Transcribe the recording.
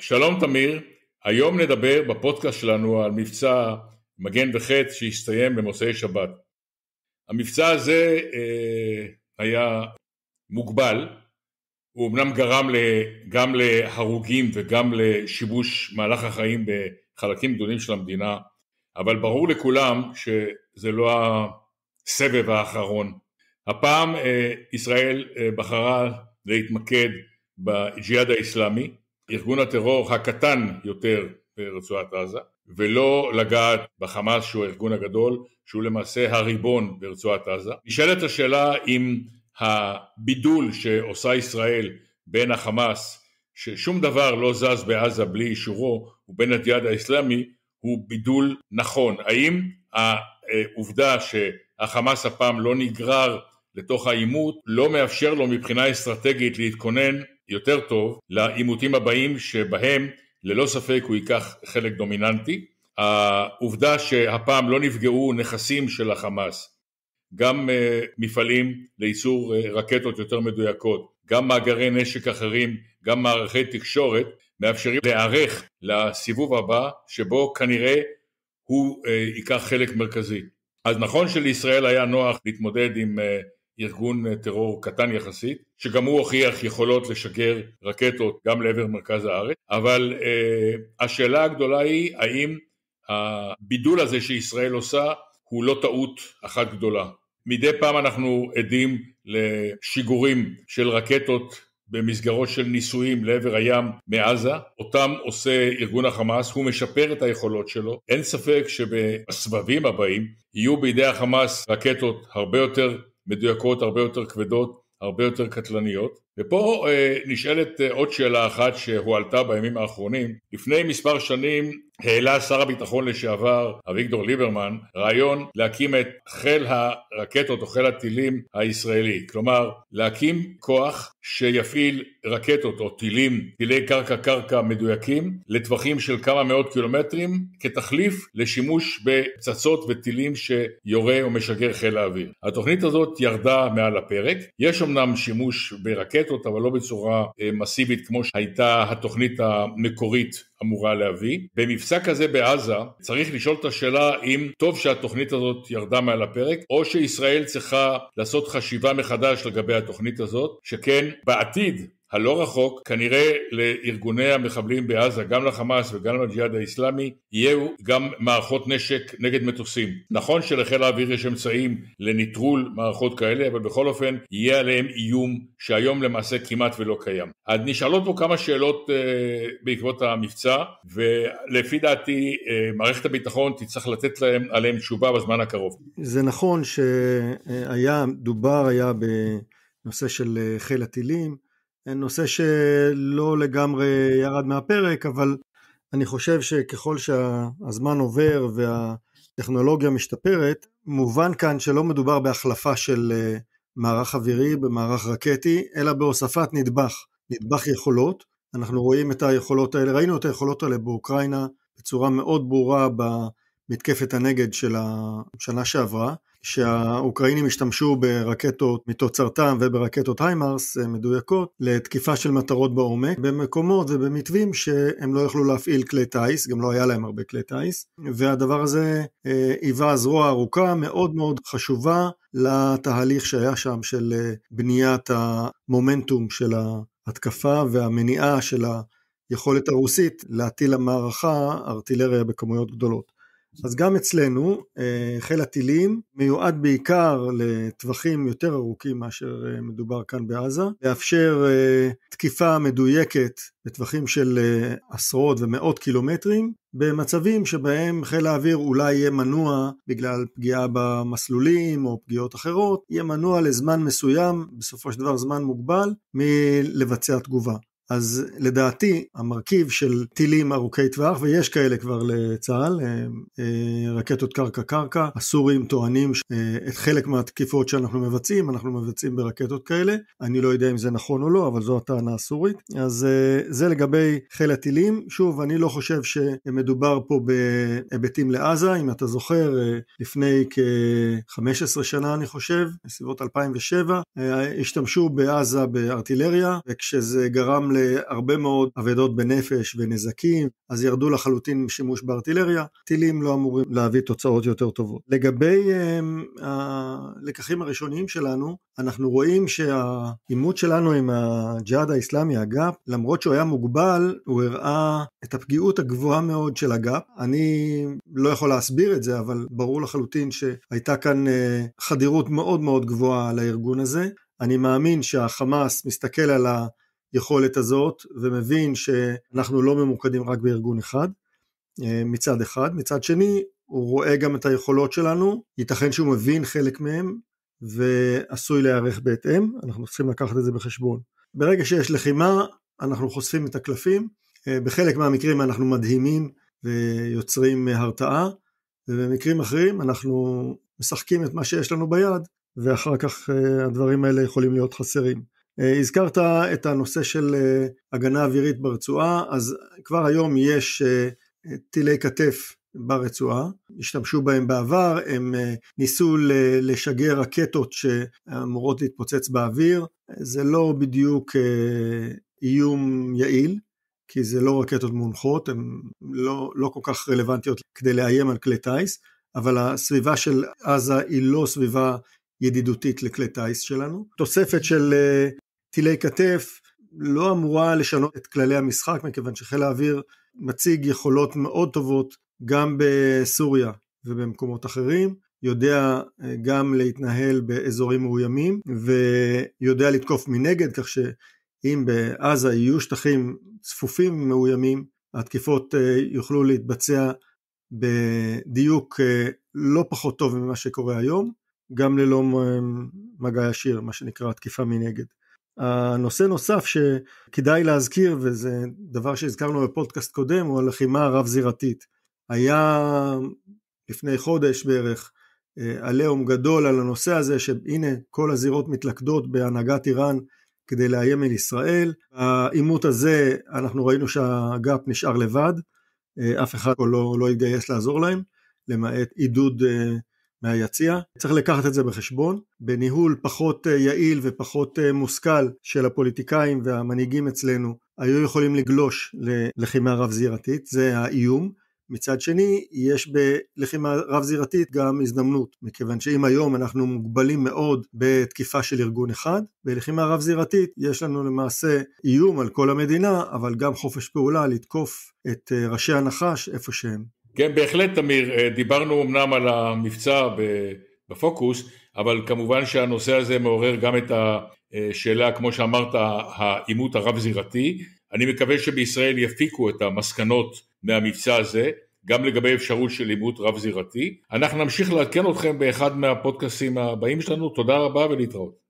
שלום תמיר, היום נדבר בפודקאסט שלנו על מבצע מגן וחץ שהסתיים במוצאי שבת. המבצע הזה אה, היה מוגבל, הוא אמנם גרם גם להרוגים וגם לשיבוש מהלך החיים בחלקים גדולים של המדינה, אבל ברור לכולם שזה לא הסבב האחרון. הפעם אה, ישראל אה, בחרה להתמקד בג'יהאד האיסלאמי, ארגון הטרור הקטן יותר ברצועת עזה, ולא לגעת בחמאס שהוא הארגון הגדול, שהוא למעשה הריבון ברצועת עזה. נשאלת השאלה אם הבידול שעושה ישראל בין החמאס, ששום דבר לא זז בעזה בלי אישורו, ובין הג'יהאד האסלאמי, הוא בידול נכון. האם העובדה שהחמאס הפעם לא נגרר לתוך העימות, לא מאפשר לו מבחינה אסטרטגית להתכונן יותר טוב לעימותים הבאים שבהם ללא ספק הוא ייקח חלק דומיננטי. העובדה שהפעם לא נפגעו נכסים של החמאס, גם אה, מפעלים לייצור אה, רקטות יותר מדויקות, גם מאגרי נשק אחרים, גם מערכי תקשורת, מאפשרים להיערך לסיבוב הבא שבו כנראה הוא אה, ייקח חלק מרכזי. אז נכון שלישראל היה נוח להתמודד עם ארגון אה, טרור קטן יחסית, שגם הוא הוכיח יכולות לשגר רקטות גם לעבר מרכז הארץ, אבל אה, השאלה הגדולה היא האם הבידול הזה שישראל עושה הוא לא טעות אחת גדולה. מדי פעם אנחנו עדים לשיגורים של רקטות במסגרות של ניסויים לעבר הים מעזה, אותם עושה ארגון החמאס, הוא משפר את היכולות שלו. אין ספק שבסבבים הבאים יהיו בידי החמאס רקטות הרבה יותר מדויקות הרבה יותר כבדות, הרבה יותר קטלניות. ופה אה, נשאלת אה, עוד שאלה אחת שהועלתה בימים האחרונים. לפני מספר שנים העלה שר הביטחון לשעבר אביגדור ליברמן רעיון להקים את חיל הרקטות או חיל הטילים הישראלי. כלומר, להקים כוח שיפעיל רקטות או טילים, טילי קרקע-קרקע מדויקים לטווחים של כמה מאות קילומטרים כתחליף לשימוש בפצצות וטילים שיורה או משגר חיל האוויר. התוכנית הזאת ירדה מעל הפרק, יש אמנם שימוש ברקטות רקטות, אבל לא בצורה אה, מסיבית כמו שהייתה התוכנית המקורית אמורה להביא. במבצע כזה בעזה צריך לשאול את השאלה אם טוב שהתוכנית הזאת ירדה מעל הפרק, או שישראל צריכה לעשות חשיבה מחדש לגבי התוכנית הזאת, שכן בעתיד הלא רחוק, כנראה לארגוני המחבלים בעזה, גם לחמאס וגם לג'יהאד האיסלאמי, יהיו גם מערכות נשק נגד מטוסים. נכון שלחיל האוויר יש אמצעים לנטרול מערכות כאלה, אבל בכל אופן יהיה עליהם איום שהיום למעשה כמעט ולא קיים. אז נשאלות פה כמה שאלות אה, בעקבות המבצע, ולפי דעתי אה, מערכת הביטחון תצטרך לתת להם, עליהם תשובה בזמן הקרוב. זה נכון שהיה, דובר היה בנושא של אה, חיל הטילים, נושא שלא לגמרי ירד מהפרק, אבל אני חושב שככל שהזמן עובר והטכנולוגיה משתפרת, מובן כאן שלא מדובר בהחלפה של אה, מערך אווירי במערך רקטי, אלא בהוספת נדבך, נדבך יכולות. אנחנו רואים את היכולות האלה, ראינו את היכולות האלה באוקראינה בצורה מאוד ברורה ב... מתקפת הנגד של השנה שעברה, שהאוקראינים השתמשו ברקטות מתוצרתם וברקטות היימרס אה, מדויקות לתקיפה של מטרות בעומק במקומות ובמתווים שהם לא יכלו להפעיל כלי טיס, גם לא היה להם הרבה כלי טיס, והדבר הזה אה, היווה זרוע ארוכה מאוד מאוד חשובה לתהליך שהיה שם של אה, בניית המומנטום של ההתקפה והמניעה של יכולת הרוסית להטיל למערכה ארטילריה בכמויות גדולות. אז גם אצלנו אה, חיל הטילים מיועד בעיקר לטווחים יותר ארוכים מאשר אה, מדובר כאן בעזה, לאפשר אה, תקיפה מדויקת בטווחים של עשרות ומאות קילומטרים, במצבים שבהם חיל האוויר אולי יהיה מנוע בגלל פגיעה במסלולים או פגיעות אחרות, יהיה מנוע לזמן מסוים, בסופו של דבר זמן מוגבל, מלבצע תגובה. אז לדעתי המרכיב של טילים ארוכי טווח, ויש כאלה כבר לצה"ל, אה, אה, רקטות קרקע-קרקע, הסורים טוענים אה, את חלק מהתקיפות שאנחנו מבצעים, אנחנו מבצעים ברקטות כאלה, אני לא יודע אם זה נכון או לא, אבל זו הטענה הסורית. אז זה לגבי חיל הטילים, שוב, אני לא חושב שמדובר פה בהיבטים לעזה, אם אתה זוכר, לפני כ-15 שנה אני חושב, בסביבות 2007, השתמשו בעזה בארטילריה, וכשזה גרם ל... להרבה מאוד אבדות בנפש ונזקים, אז ירדו לחלוטין משימוש בארטילריה, טילים לא אמורים להביא תוצאות יותר טובות. לגבי אמ, הלקחים הראשוניים שלנו, אנחנו רואים שהעימות שלנו עם הג'יהאד האיסלאמי, הגאפ, למרות שהוא היה מוגבל, הוא הראה את הפגיעות הגבוהה מאוד של הגאפ. אני לא יכול להסביר את זה, אבל ברור לחלוטין שהייתה כאן אה, חדירות מאוד מאוד גבוהה לארגון הזה. אני מאמין שהחמאס מסתכל על ה... היכולת הזאת ומבין שאנחנו לא ממוקדים רק בארגון אחד אה, מצד אחד, מצד שני הוא רואה גם את היכולות שלנו, ייתכן שהוא מבין חלק מהם ועשוי להיערך בהתאם, אנחנו צריכים לקחת את זה בחשבון. ברגע שיש לחימה אנחנו חושפים את הקלפים, אה, בחלק מהמקרים אנחנו מדהימים ויוצרים הרתעה ובמקרים אחרים אנחנו משחקים את מה שיש לנו ביד ואחר כך אה, הדברים האלה יכולים להיות חסרים. אה, הזכרת את הנושא של אה, הגנה אווירית ברצועה, אז כבר היום יש אה, טילי כתף ברצועה, השתמשו בהם בעבר, הם ניסו לשגר רקטות שאמורות להתפוצץ באוויר, זה לא בדיוק איום יעיל, כי זה לא רקטות מונחות, הן לא, לא כל כך רלוונטיות כדי לאיים על כלי טיס, אבל הסביבה של עזה היא לא סביבה ידידותית לכלי טיס שלנו. תוספת של טילי כתף לא אמורה לשנות את כללי המשחק, מכיוון שחיל האוויר מציג יכולות מאוד טובות גם בסוריה ובמקומות אחרים, יודע אה, גם להתנהל באזורים מאוימים ויודע לתקוף מנגד, כך שאם בעזה יהיו שטחים צפופים מאוימים, התקיפות אה, יוכלו להתבצע בדיוק אה, לא פחות טוב ממה שקורה היום, גם ללא מגע ישיר, מה שנקרא תקיפה מנגד. הנושא נוסף שכדאי להזכיר וזה דבר שהזכרנו בפודקאסט קודם הוא הלחימה הרב זירתית. היה לפני חודש בערך אה, עליהום גדול על הנושא הזה שהנה כל הזירות מתלכדות בהנהגת איראן כדי לאיים על ישראל. העימות הזה אנחנו ראינו שהגאפ נשאר לבד, אה, אף אחד פה לא, לא התגייס לעזור להם, למעט עידוד אה, מהיציע. צריך לקחת את זה בחשבון. בניהול פחות אה, יעיל ופחות אה, מושכל של הפוליטיקאים והמנהיגים אצלנו, היו יכולים לגלוש ללחימה רב-זירתית, זה האיום. מצד שני, יש בלחימה רב-זירתית גם הזדמנות, מכיוון שאם היום אנחנו מוגבלים מאוד בתקיפה של ארגון אחד, בלחימה רב-זירתית יש לנו למעשה איום על כל המדינה, אבל גם חופש פעולה לתקוף את אה, ראשי הנחש איפה שהם. כן, בהחלט, תמיר, אה, דיברנו אמנם על המבצע בפוקוס, אבל כמובן שהנושא הזה מעורר גם את השאלה, כמו שאמרת, העימות הרב-זירתי. אני מקווה שבישראל יפיקו את המסקנות מהמבצע הזה, גם לגבי אפשרות של עימות רב-זירתי. אנחנו נמשיך לעדכן אתכם באחד מהפודקאסים הבאים שלנו. תודה רבה ולהתראות.